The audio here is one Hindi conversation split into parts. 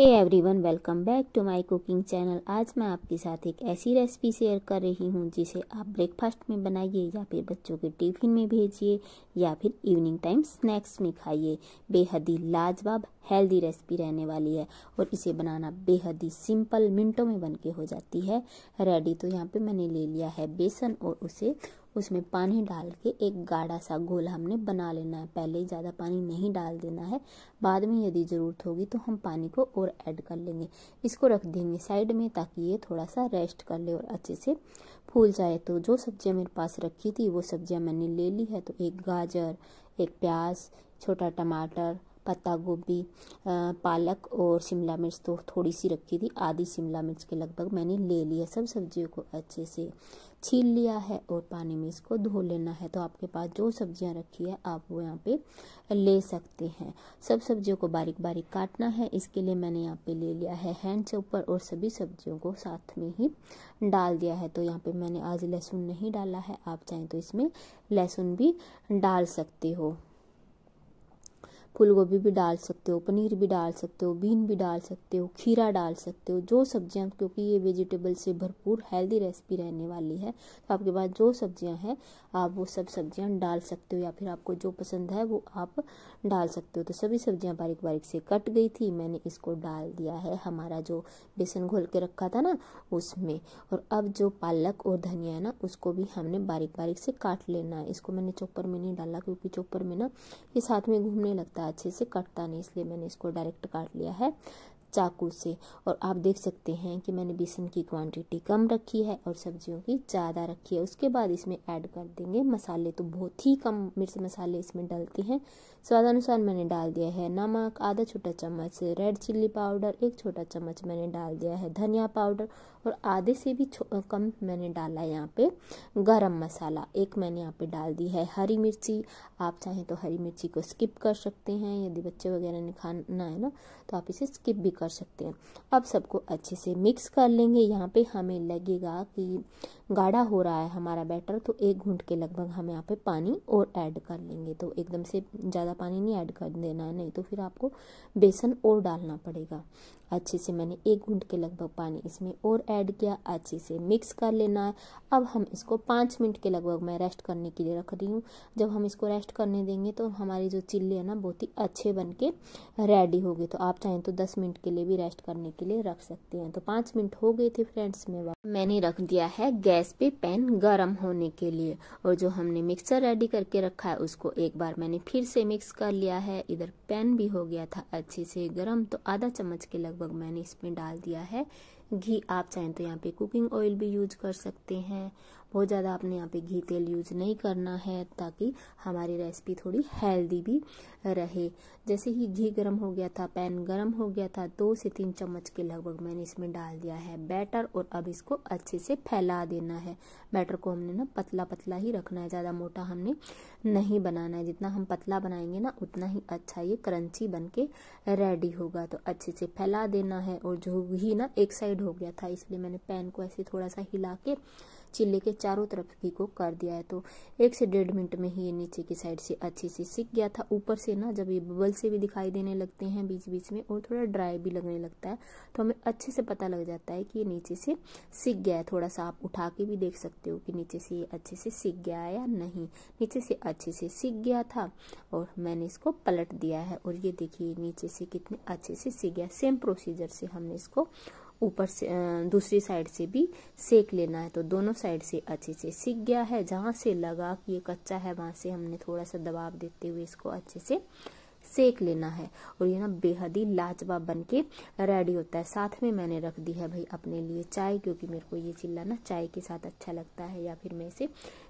hey everyone welcome back to my cooking channel आज मैं आपके साथ एक ऐसी रेसिपी शेयर कर रही हूँ जिसे आप ब्रेकफास्ट में बनाइए या फिर बच्चों के टिफिन में भेजिए या फिर इवनिंग टाइम स्नैक्स में खाइए बेहद ही लाजवाब हेल्दी रेसिपी रहने वाली है और इसे बनाना बेहद ही सिंपल मिनटों में बन के हो जाती है रेडी तो यहाँ पर मैंने ले लिया है बेसन और उसे उसमें पानी डाल के एक गाढ़ा सा घोल हमने बना लेना है पहले ज़्यादा पानी नहीं डाल देना है बाद में यदि ज़रूरत होगी तो हम पानी को और ऐड कर लेंगे इसको रख देंगे साइड में ताकि ये थोड़ा सा रेस्ट कर ले और अच्छे से फूल जाए तो जो सब्जियाँ मेरे पास रखी थी वो सब्जियाँ मैंने ले ली है तो एक गाजर एक प्याज छोटा टमाटर पत्ता गोभी पालक और शिमला मिर्च तो थोड़ी सी रखी थी आधी शिमला मिर्च के लगभग मैंने ले लिया है सब सब्जियों को अच्छे से छील लिया है और पानी में इसको धो लेना है तो आपके पास जो सब्जियां रखी है आप वो यहाँ पे ले सकते हैं सब सब्जियों को बारीक बारीक काटना है इसके लिए मैंने यहाँ पे ले लिया है हैंड ऊपर और सभी सब्जियों को साथ में ही डाल दिया है तो यहाँ पे मैंने आज लहसुन नहीं डाला है आप चाहें तो इसमें लहसुन भी डाल सकते हो फूल गोभी भी डाल सकते हो पनीर भी डाल सकते हो बीन भी डाल सकते हो खीरा डाल सकते हो जो सब्जियां क्योंकि ये वेजिटेबल से भरपूर हेल्दी रेसिपी रहने वाली है तो आपके पास जो सब्जियां हैं आप वो सब सब्जियां डाल सकते हो या फिर आपको जो पसंद है वो आप डाल सकते हो तो सभी सब्जियां बारीक बारीक से कट गई थी मैंने इसको डाल दिया है हमारा जो बेसन घोल के रखा था ना उसमें और अब जो पालक और धनिया है ना उसको भी हमने बारीक बारीक से काट लेना है इसको मैंने चोपर में नहीं डाला क्योंकि चोपर में ना ये साथ में घूमने लगता होता अच्छे से कटता नहीं इसलिए मैंने इसको डायरेक्ट काट लिया है चाकू से और आप देख सकते हैं कि मैंने बेसन की क्वांटिटी कम रखी है और सब्जियों की ज़्यादा रखी है उसके बाद इसमें ऐड कर देंगे मसाले तो बहुत ही कम मिर्च मसाले इसमें डलते हैं स्वाद अनुसार मैंने डाल दिया है नमक आधा छोटा चम्मच रेड चिल्ली पाउडर एक छोटा चम्मच मैंने डाल दिया है धनिया पाउडर और आधे से भी कम मैंने डाला है यहाँ पे गरम मसाला एक मैंने यहाँ पे डाल दी है हरी मिर्ची आप चाहें तो हरी मिर्ची को स्किप कर सकते हैं यदि बच्चे वगैरह ने खाना है ना तो आप इसे स्किप भी कर सकते हैं अब सबको अच्छे से मिक्स कर लेंगे यहाँ पे हमें लगेगा कि गाढ़ा हो रहा है हमारा बैटर तो एक घूंट के लगभग हम यहाँ पे पानी और ऐड कर लेंगे तो एकदम से ज़्यादा पानी नहीं ऐड कर देना है नहीं तो फिर आपको बेसन और डालना पड़ेगा अच्छे से मैंने एक घूंट के लगभग पानी इसमें और ऐड किया अच्छे से मिक्स कर लेना है अब हम इसको पाँच मिनट के लगभग मैं रेस्ट करने के लिए रख रही हूँ जब हम इसको रेस्ट करने देंगे तो हमारी जो चिल्ली है ना बहुत ही अच्छे बन के रेडी होगी तो आप चाहें तो दस मिनट के लिए भी रेस्ट करने के लिए रख सकते हैं तो पाँच मिनट हो गए थे फ्रेंड्स में मैंने रख दिया है गैस पे पैन गर्म होने के लिए और जो हमने मिक्सर रेडी करके रखा है उसको एक बार मैंने फिर से मिक्स कर लिया है इधर पैन भी हो गया था अच्छे से गर्म तो आधा चम्मच के लगभग मैंने इसमें डाल दिया है घी आप चाहें तो यहाँ पे कुकिंग ऑयल भी यूज कर सकते हैं बहुत ज़्यादा आपने यहाँ पे घी तेल यूज नहीं करना है ताकि हमारी रेसिपी थोड़ी हेल्दी भी रहे जैसे ही घी गर्म हो गया था पैन गर्म हो गया था दो से तीन चम्मच के लगभग मैंने इसमें डाल दिया है बैटर और अब इसको अच्छे से फैला देना है बैटर को हमने ना पतला पतला ही रखना है ज़्यादा मोटा हमने नहीं बनाना है जितना हम पतला बनाएंगे ना उतना ही अच्छा ये क्रंची बन के रेडी होगा तो अच्छे से फैला देना है और जो घी ना एक साइड हो गया था इसलिए मैंने पैन को ऐसे थोड़ा सा हिला के चिल्ले के चारों तरफ घी को कर दिया है तो एक से डेढ़ मिनट में ही ये नीचे की साइड से अच्छे से सिक गया था ऊपर से ना जब ये बबल से भी दिखाई देने लगते हैं बीच बीच में और थोड़ा ड्राई भी लगने लगता है तो हमें अच्छे से पता लग जाता है कि ये नीचे से सिक गया है थोड़ा सा आप उठा के भी देख सकते हो कि नीचे से ये अच्छे से सिक गया है या नहीं नीचे से अच्छे से सिक गया था और मैंने इसको पलट दिया है और ये देखिए नीचे से कितने अच्छे से सिक गया सेम प्रोसीजर से हमने इसको ऊपर से दूसरी साइड से भी सेक लेना है तो दोनों साइड से अच्छे से सीख गया है जहाँ से लगा कि ये कच्चा है वहाँ से हमने थोड़ा सा दबाव देते हुए इसको अच्छे से सेक लेना है और ये ना बेहद ही लाजवाब बन के रेडी होता है साथ में मैंने रख दी है भाई अपने लिए चाय क्योंकि मेरे को ये चिल्ला ना चाय के साथ अच्छा लगता है या फिर मैं इसे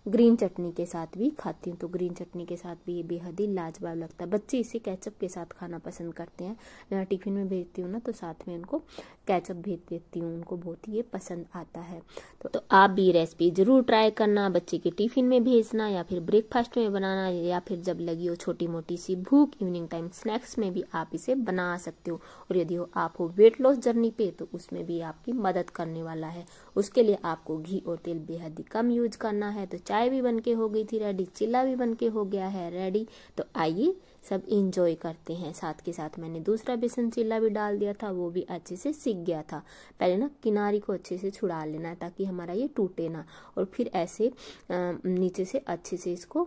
ग्रीन चटनी के साथ भी खाती हूँ तो ग्रीन चटनी के साथ भी ये बेहद ही लाजवाब लगता है बच्चे इसे कैचअप के साथ खाना पसंद करते हैं मैं टिफिन में भेजती हूँ ना तो साथ में उनको कैचअप भेज देती हूँ उनको बहुत ही ये पसंद आता है तो, तो आप भी रेसिपी ज़रूर ट्राई करना बच्चे के टिफिन में भेजना या फिर ब्रेकफास्ट में बनाना या फिर जब लगी हो छोटी मोटी सी भूख इवनिंग इवनिंग टाइम स्नैक्स में भी आप इसे बना सकते हो और यदि हो आप हो वेट लॉस जर्नी पे तो उसमें भी आपकी मदद करने वाला है उसके लिए आपको घी और तेल बेहद ही कम यूज करना है तो चाय भी बन के हो गई थी रेडी चिल्ला भी बन के हो गया है रेडी तो आइए सब इंजॉय करते हैं साथ के साथ मैंने दूसरा बेसन चिल्ला भी डाल दिया था वो भी अच्छे से सीख गया था पहले ना किनारी को अच्छे से छुड़ा लेना है ताकि हमारा ये टूटे ना और फिर ऐसे नीचे से अच्छे से इसको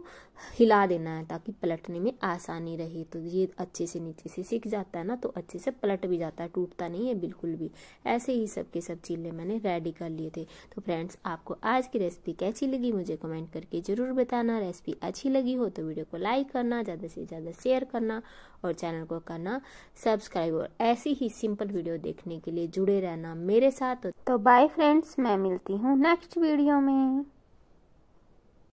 हिला देना है ताकि पलटने में आसानी रहे तो ये अच्छे से नीचे से सीख जाता है ना तो अच्छे से पलट भी जाता है टूटता नहीं है बिल्कुल भी ऐसे ही सबके सब चिल्ले मैंने रेडी कर लिए थे तो फ्रेंड्स आपको आज की रेसिपी कैसी लगी मुझे कमेंट करके ज़रूर बताना रेसिपी अच्छी लगी हो तो वीडियो को लाइक करना ज़्यादा से ज़्यादा शेयर करना और चैनल को करना सब्सक्राइब और ऐसी ही सिंपल वीडियो देखने के लिए जुड़े रहना मेरे साथ तो बाय फ्रेंड्स मैं मिलती हूँ नेक्स्ट वीडियो में